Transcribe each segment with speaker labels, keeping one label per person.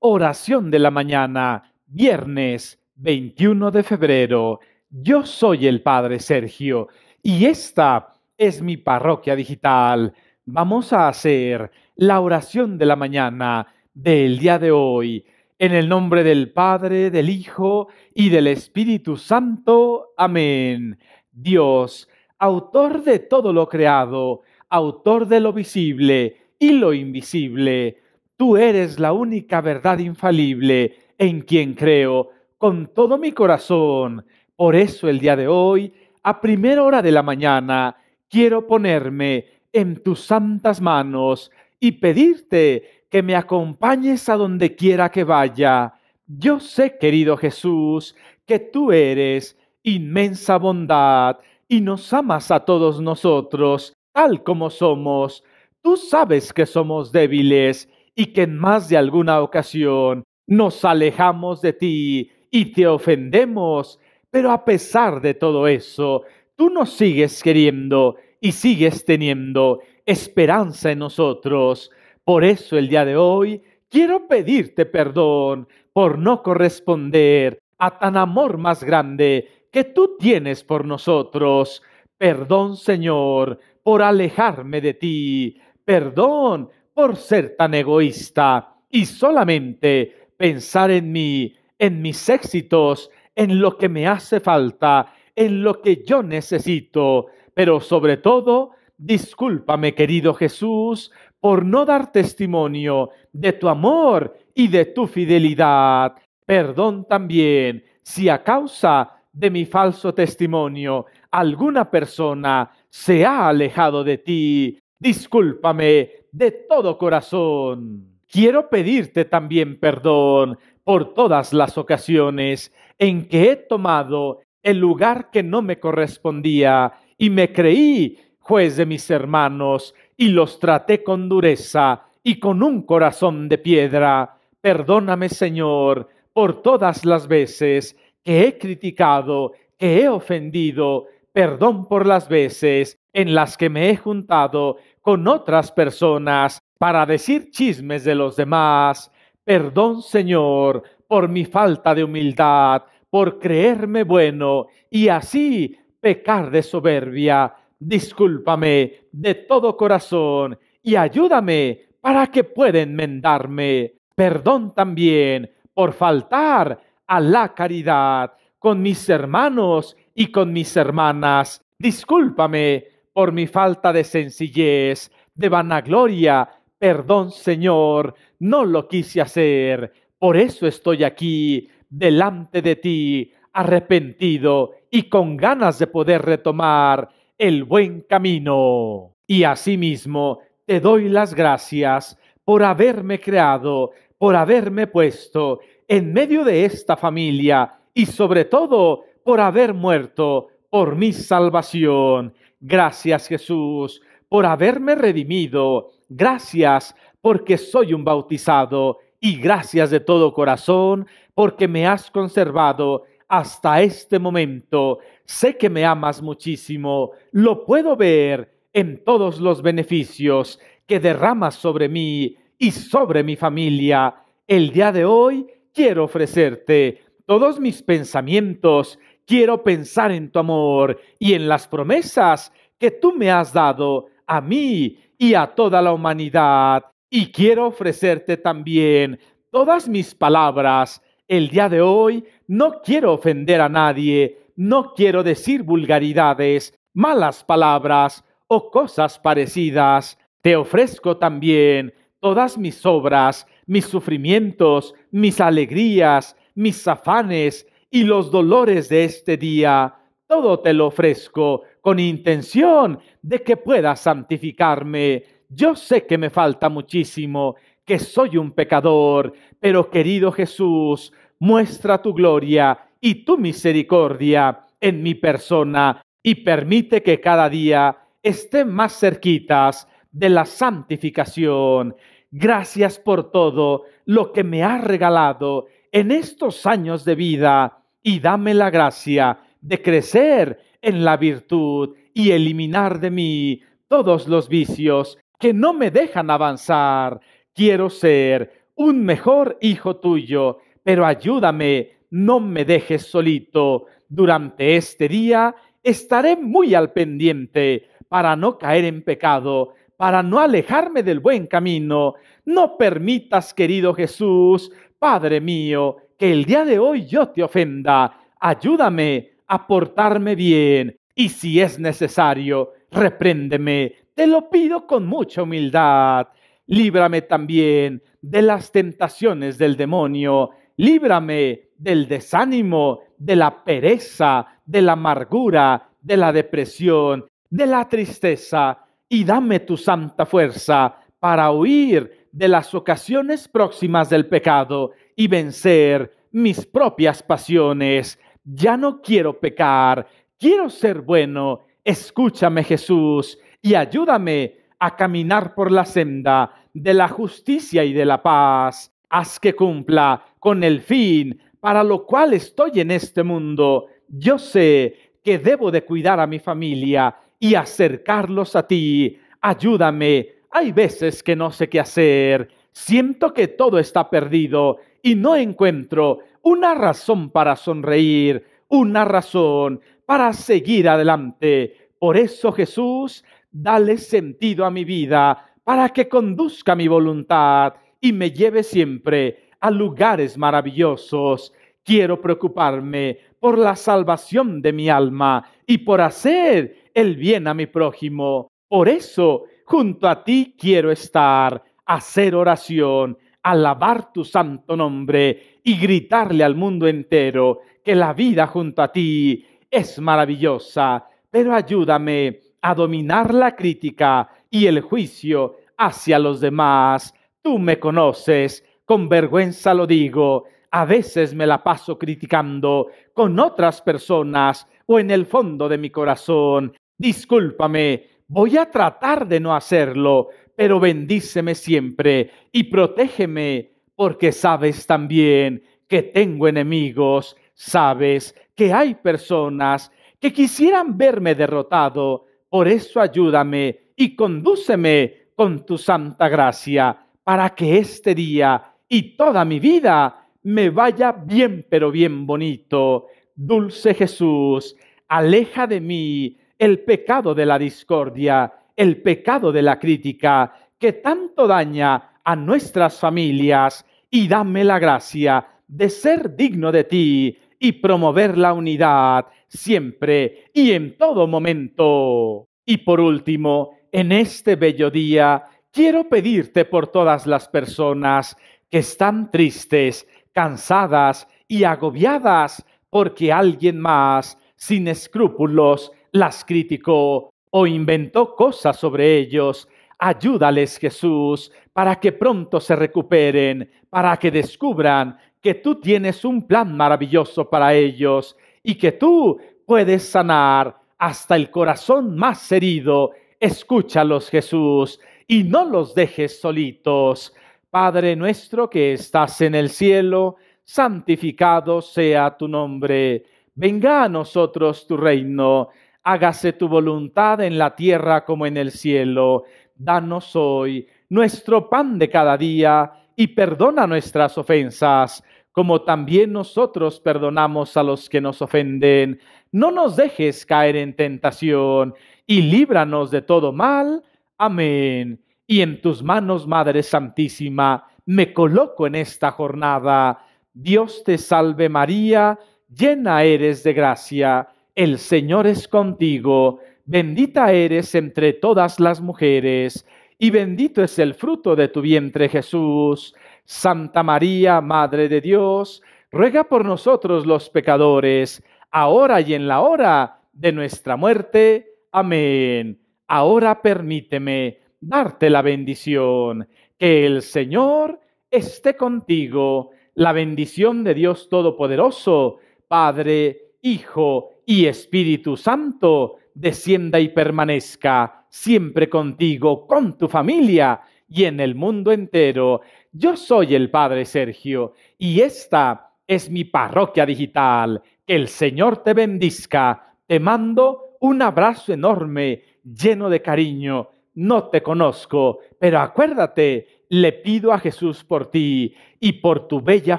Speaker 1: Oración de la mañana, viernes 21 de febrero. Yo soy el Padre Sergio y esta es mi parroquia digital. Vamos a hacer la oración de la mañana del día de hoy. En el nombre del Padre, del Hijo y del Espíritu Santo. Amén. Dios, autor de todo lo creado, autor de lo visible y lo invisible Tú eres la única verdad infalible en quien creo con todo mi corazón. Por eso el día de hoy, a primera hora de la mañana, quiero ponerme en tus santas manos y pedirte que me acompañes a donde quiera que vaya. Yo sé, querido Jesús, que tú eres inmensa bondad y nos amas a todos nosotros, tal como somos. Tú sabes que somos débiles y que en más de alguna ocasión nos alejamos de ti y te ofendemos, pero a pesar de todo eso, tú nos sigues queriendo y sigues teniendo esperanza en nosotros. Por eso el día de hoy quiero pedirte perdón por no corresponder a tan amor más grande que tú tienes por nosotros. Perdón, Señor, por alejarme de ti. Perdón por ser tan egoísta y solamente pensar en mí, en mis éxitos, en lo que me hace falta, en lo que yo necesito. Pero sobre todo, discúlpame querido Jesús por no dar testimonio de tu amor y de tu fidelidad. Perdón también si a causa de mi falso testimonio alguna persona se ha alejado de ti. Discúlpame de todo corazón. Quiero pedirte también perdón por todas las ocasiones en que he tomado el lugar que no me correspondía y me creí juez de mis hermanos y los traté con dureza y con un corazón de piedra. Perdóname, Señor, por todas las veces que he criticado, que he ofendido, perdón por las veces en las que me he juntado con otras personas para decir chismes de los demás. Perdón, Señor, por mi falta de humildad, por creerme bueno y así pecar de soberbia. Discúlpame de todo corazón y ayúdame para que pueda enmendarme. Perdón también por faltar a la caridad con mis hermanos y con mis hermanas. Discúlpame por mi falta de sencillez, de vanagloria. Perdón, Señor, no lo quise hacer. Por eso estoy aquí, delante de ti, arrepentido y con ganas de poder retomar el buen camino. Y asimismo, te doy las gracias por haberme creado, por haberme puesto en medio de esta familia y sobre todo por haber muerto por mi salvación. Gracias Jesús por haberme redimido. Gracias porque soy un bautizado. Y gracias de todo corazón porque me has conservado hasta este momento. Sé que me amas muchísimo. Lo puedo ver en todos los beneficios que derramas sobre mí y sobre mi familia. El día de hoy quiero ofrecerte todos mis pensamientos Quiero pensar en tu amor y en las promesas que tú me has dado a mí y a toda la humanidad. Y quiero ofrecerte también todas mis palabras. El día de hoy no quiero ofender a nadie, no quiero decir vulgaridades, malas palabras o cosas parecidas. Te ofrezco también todas mis obras, mis sufrimientos, mis alegrías, mis afanes, y los dolores de este día, todo te lo ofrezco con intención de que puedas santificarme. Yo sé que me falta muchísimo, que soy un pecador, pero querido Jesús, muestra tu gloria y tu misericordia en mi persona y permite que cada día esté más cerquitas de la santificación. Gracias por todo lo que me has regalado en estos años de vida y dame la gracia de crecer en la virtud y eliminar de mí todos los vicios que no me dejan avanzar. Quiero ser un mejor hijo tuyo, pero ayúdame, no me dejes solito. Durante este día estaré muy al pendiente para no caer en pecado, para no alejarme del buen camino. No permitas, querido Jesús, Padre mío, que el día de hoy yo te ofenda, ayúdame a portarme bien y si es necesario, repréndeme, te lo pido con mucha humildad. Líbrame también de las tentaciones del demonio, líbrame del desánimo, de la pereza, de la amargura, de la depresión, de la tristeza, y dame tu santa fuerza para huir de las ocasiones próximas del pecado y vencer mis propias pasiones. Ya no quiero pecar, quiero ser bueno. Escúchame Jesús y ayúdame a caminar por la senda de la justicia y de la paz. Haz que cumpla con el fin para lo cual estoy en este mundo. Yo sé que debo de cuidar a mi familia y acercarlos a ti. Ayúdame hay veces que no sé qué hacer, siento que todo está perdido y no encuentro una razón para sonreír, una razón para seguir adelante. Por eso Jesús, dale sentido a mi vida para que conduzca mi voluntad y me lleve siempre a lugares maravillosos. Quiero preocuparme por la salvación de mi alma y por hacer el bien a mi prójimo. Por eso junto a ti quiero estar, hacer oración, alabar tu santo nombre y gritarle al mundo entero que la vida junto a ti es maravillosa, pero ayúdame a dominar la crítica y el juicio hacia los demás. Tú me conoces, con vergüenza lo digo, a veces me la paso criticando con otras personas o en el fondo de mi corazón. Discúlpame voy a tratar de no hacerlo, pero bendíceme siempre y protégeme, porque sabes también que tengo enemigos, sabes que hay personas que quisieran verme derrotado, por eso ayúdame y condúceme con tu santa gracia, para que este día y toda mi vida me vaya bien pero bien bonito. Dulce Jesús, aleja de mí el pecado de la discordia, el pecado de la crítica, que tanto daña a nuestras familias, y dame la gracia de ser digno de ti y promover la unidad siempre y en todo momento. Y por último, en este bello día, quiero pedirte por todas las personas que están tristes, cansadas y agobiadas porque alguien más, sin escrúpulos, las criticó o inventó cosas sobre ellos. Ayúdales, Jesús, para que pronto se recuperen, para que descubran que tú tienes un plan maravilloso para ellos y que tú puedes sanar hasta el corazón más herido. Escúchalos, Jesús, y no los dejes solitos. Padre nuestro que estás en el cielo, santificado sea tu nombre. Venga a nosotros tu reino hágase tu voluntad en la tierra como en el cielo. Danos hoy nuestro pan de cada día y perdona nuestras ofensas, como también nosotros perdonamos a los que nos ofenden. No nos dejes caer en tentación y líbranos de todo mal. Amén. Y en tus manos, Madre Santísima, me coloco en esta jornada. Dios te salve María, llena eres de gracia el Señor es contigo, bendita eres entre todas las mujeres, y bendito es el fruto de tu vientre Jesús. Santa María, Madre de Dios, ruega por nosotros los pecadores, ahora y en la hora de nuestra muerte. Amén. Ahora permíteme darte la bendición. Que el Señor esté contigo. La bendición de Dios Todopoderoso, Padre, Hijo y Espíritu Santo descienda y permanezca siempre contigo, con tu familia y en el mundo entero. Yo soy el Padre Sergio y esta es mi parroquia digital. Que el Señor te bendizca. Te mando un abrazo enorme, lleno de cariño. No te conozco, pero acuérdate, le pido a Jesús por ti y por tu bella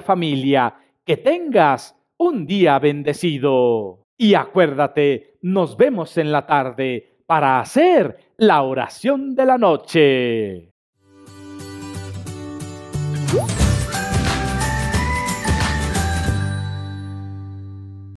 Speaker 1: familia que tengas un día bendecido. Y acuérdate, nos vemos en la tarde para hacer la oración de la noche.